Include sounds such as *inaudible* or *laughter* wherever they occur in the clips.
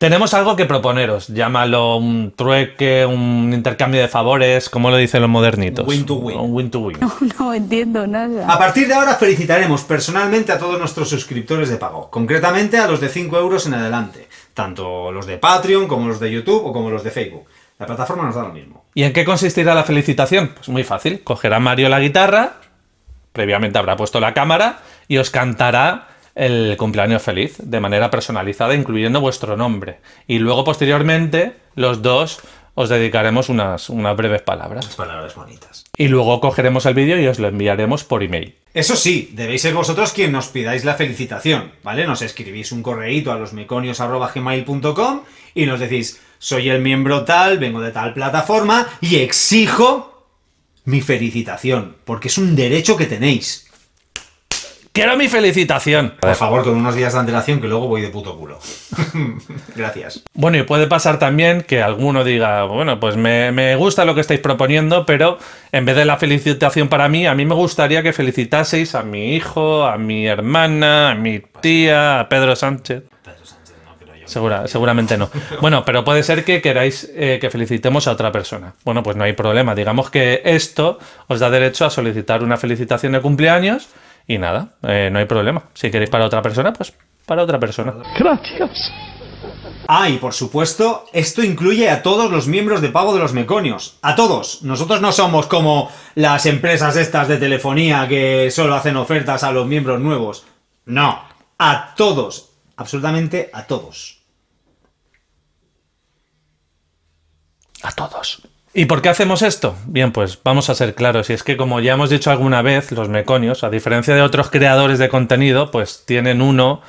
Tenemos algo que proponeros. Llámalo un trueque, un intercambio de favores, como lo dicen los modernitos. Un win to win. *laughs* No, entiendo nada. A partir de ahora felicitaremos personalmente a todos nuestros suscriptores de pago, concretamente a los de 5 euros en adelante, tanto los de Patreon como los de YouTube o como los de Facebook. La plataforma nos da lo mismo. ¿Y en qué consistirá la felicitación? Pues muy fácil. Cogerá Mario la guitarra, previamente habrá puesto la cámara y os cantará el cumpleaños feliz de manera personalizada, incluyendo vuestro nombre. Y luego, posteriormente, los dos os dedicaremos unas, unas breves palabras. Unas palabras bonitas. Y luego cogeremos el vídeo y os lo enviaremos por email. Eso sí, debéis ser vosotros quien nos pidáis la felicitación, ¿vale? Nos escribís un correíto a losmeconios.gmail.com y nos decís, soy el miembro tal, vengo de tal plataforma y exijo mi felicitación, porque es un derecho que tenéis. Quiero mi felicitación. Por favor, con unos días de antelación que luego voy de puto culo. *laughs* Gracias. Bueno, y puede pasar también que alguno diga, bueno, pues me, gusta lo que estáis proponiendo, pero en vez de la felicitación para mí, a mí me gustaría que felicitaseis a mi hijo, a mi hermana, a mi tía, a Pedro Sánchez. Pedro Sánchez no, yo Segura, seguramente no. Bueno, pero puede ser que queráis eh, que felicitemos a otra persona. Bueno, pues no hay problema. Digamos que esto os da derecho a solicitar una felicitación de cumpleaños y nada, eh, no hay problema. Si queréis para otra persona, pues para otra persona. Gracias. Ah, y por supuesto, esto incluye a todos los miembros de pago de los meconios. A todos. Nosotros no somos como las empresas estas de telefonía que solo hacen ofertas a los miembros nuevos. No. A todos. Absolutamente a todos. A todos. ¿Y por qué hacemos esto? Bien, pues vamos a ser claros, y es que como ya hemos dicho alguna vez, los meconios, a diferencia de otros creadores de contenido, pues tienen uno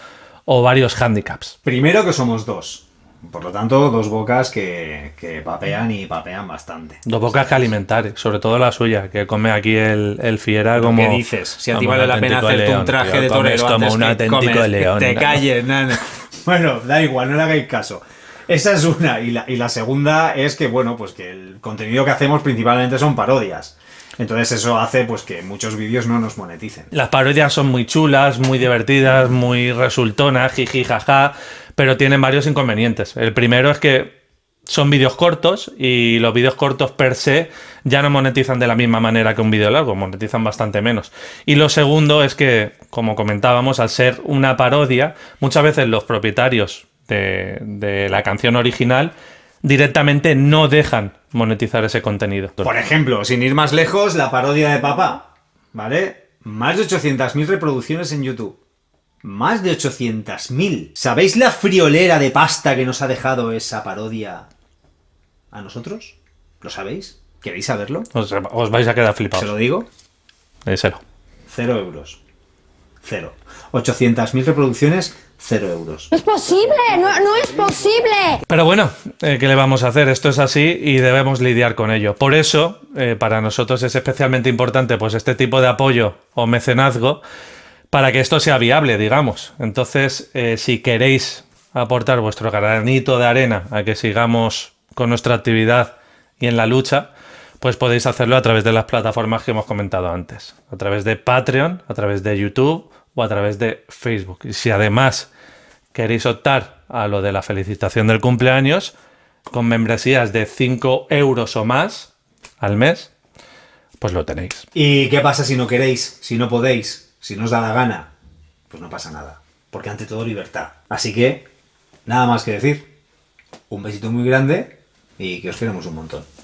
o varios hándicaps. Primero que somos dos. Por lo tanto, dos bocas que, papean y papean bastante. Dos bocas que alimentar, sobre todo la suya, que come aquí el, fiera como... ¿Qué dices? Si a ti vale la pena hacerte un traje de torero como un auténtico león. te calles, *laughs* Bueno, da igual, no le hagáis caso. Esa es una. Y la, segunda es que, bueno, pues que el contenido que hacemos principalmente son parodias. Entonces eso hace pues que muchos vídeos no nos moneticen. Las parodias son muy chulas, muy divertidas, muy resultonas, jiji, jaja, pero tienen varios inconvenientes. El primero es que son vídeos cortos y los vídeos cortos per se ya no monetizan de la misma manera que un vídeo largo, monetizan bastante menos. Y lo segundo es que, como comentábamos, al ser una parodia, muchas veces los propietarios de, la canción original directamente no dejan monetizar ese contenido. Por ejemplo, sin ir más lejos, la parodia de papá, ¿vale? Más de 800.000 reproducciones en YouTube. Más de 800.000. ¿Sabéis la friolera de pasta que nos ha dejado esa parodia a nosotros? ¿Lo sabéis? ¿Queréis saberlo? Os, vais a quedar flipados. ¿Se lo digo? Eh, cero. Cero euros. Cero. 800.000 reproducciones cero euros. ¡Es posible! ¡No, es posible! Pero bueno, eh, ¿qué le vamos a hacer? Esto es así y debemos lidiar con ello. Por eso, eh, para nosotros es especialmente importante pues este tipo de apoyo o mecenazgo para que esto sea viable, digamos. Entonces, eh, si queréis aportar vuestro granito de arena a que sigamos con nuestra actividad y en la lucha, pues podéis hacerlo a través de las plataformas que hemos comentado antes, a través de Patreon, a través de YouTube o a través de Facebook. Y si además queréis optar a lo de la felicitación del cumpleaños, con membresías de 5 euros o más al mes, pues lo tenéis. ¿Y qué pasa si no queréis, si no podéis, si no os da la gana? Pues no pasa nada, porque ante todo libertad. Así que, nada más que decir. Un besito muy grande y que os queremos un montón.